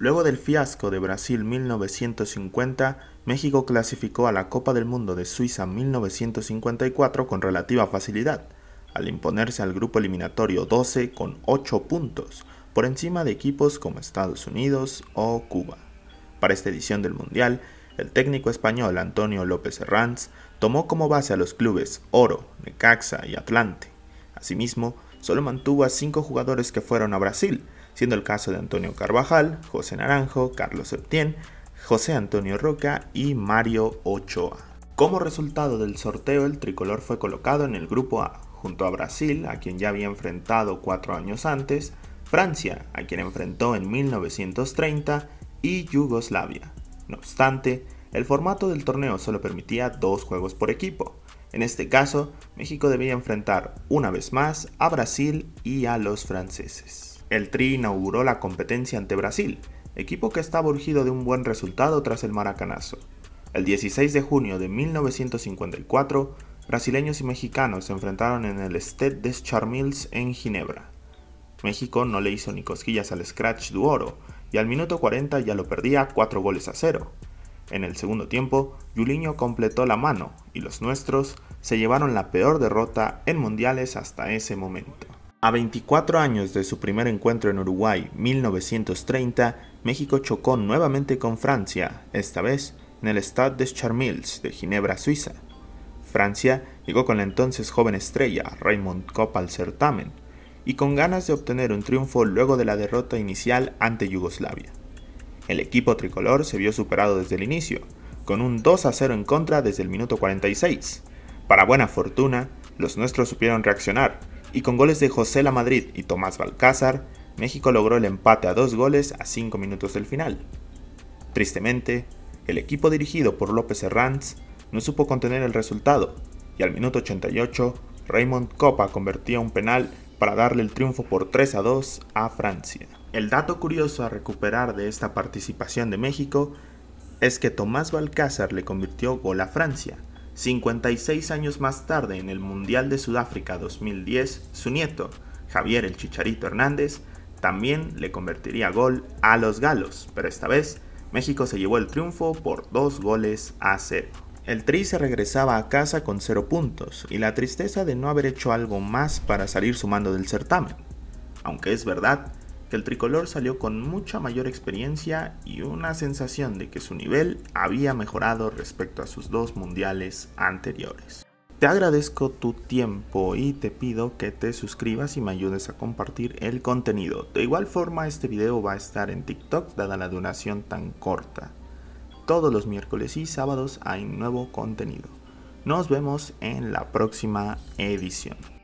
Luego del fiasco de Brasil 1950, México clasificó a la Copa del Mundo de Suiza 1954 con relativa facilidad, al imponerse al grupo eliminatorio 12 con 8 puntos, por encima de equipos como Estados Unidos o Cuba. Para esta edición del Mundial, el técnico español Antonio López Herranz tomó como base a los clubes Oro, Necaxa y Atlante. Asimismo, solo mantuvo a 5 jugadores que fueron a Brasil, siendo el caso de Antonio Carvajal, José Naranjo, Carlos Septién, José Antonio Roca y Mario Ochoa. Como resultado del sorteo, el tricolor fue colocado en el grupo A, junto a Brasil, a quien ya había enfrentado cuatro años antes, Francia, a quien enfrentó en 1930, y Yugoslavia. No obstante, el formato del torneo solo permitía dos juegos por equipo. En este caso, México debía enfrentar una vez más a Brasil y a los franceses. El Tri inauguró la competencia ante Brasil, equipo que estaba urgido de un buen resultado tras el maracanazo. El 16 de junio de 1954, brasileños y mexicanos se enfrentaron en el Stade des Charmilles en Ginebra. México no le hizo ni cosquillas al Scratch du Oro y al minuto 40 ya lo perdía 4 goles a 0. En el segundo tiempo, Julinho completó la mano y los nuestros se llevaron la peor derrota en mundiales hasta ese momento. A 24 años de su primer encuentro en Uruguay, 1930, México chocó nuevamente con Francia, esta vez en el Stade des Charmilles de Ginebra, Suiza. Francia llegó con la entonces joven estrella Raymond Kopp al certamen, y con ganas de obtener un triunfo luego de la derrota inicial ante Yugoslavia. El equipo tricolor se vio superado desde el inicio, con un 2 a 0 en contra desde el minuto 46. Para buena fortuna, los nuestros supieron reaccionar, y con goles de José La Madrid y Tomás Balcázar, México logró el empate a dos goles a cinco minutos del final. Tristemente, el equipo dirigido por López Herranz no supo contener el resultado y al minuto 88 Raymond Copa convertía un penal para darle el triunfo por 3 a 2 a Francia. El dato curioso a recuperar de esta participación de México es que Tomás Balcázar le convirtió gol a Francia 56 años más tarde, en el Mundial de Sudáfrica 2010, su nieto, Javier el Chicharito Hernández, también le convertiría gol a los galos, pero esta vez México se llevó el triunfo por dos goles a cero. El Tri se regresaba a casa con cero puntos y la tristeza de no haber hecho algo más para salir sumando del certamen. Aunque es verdad que el tricolor salió con mucha mayor experiencia y una sensación de que su nivel había mejorado respecto a sus dos mundiales anteriores. Te agradezco tu tiempo y te pido que te suscribas y me ayudes a compartir el contenido. De igual forma, este video va a estar en TikTok dada la duración tan corta. Todos los miércoles y sábados hay nuevo contenido. Nos vemos en la próxima edición.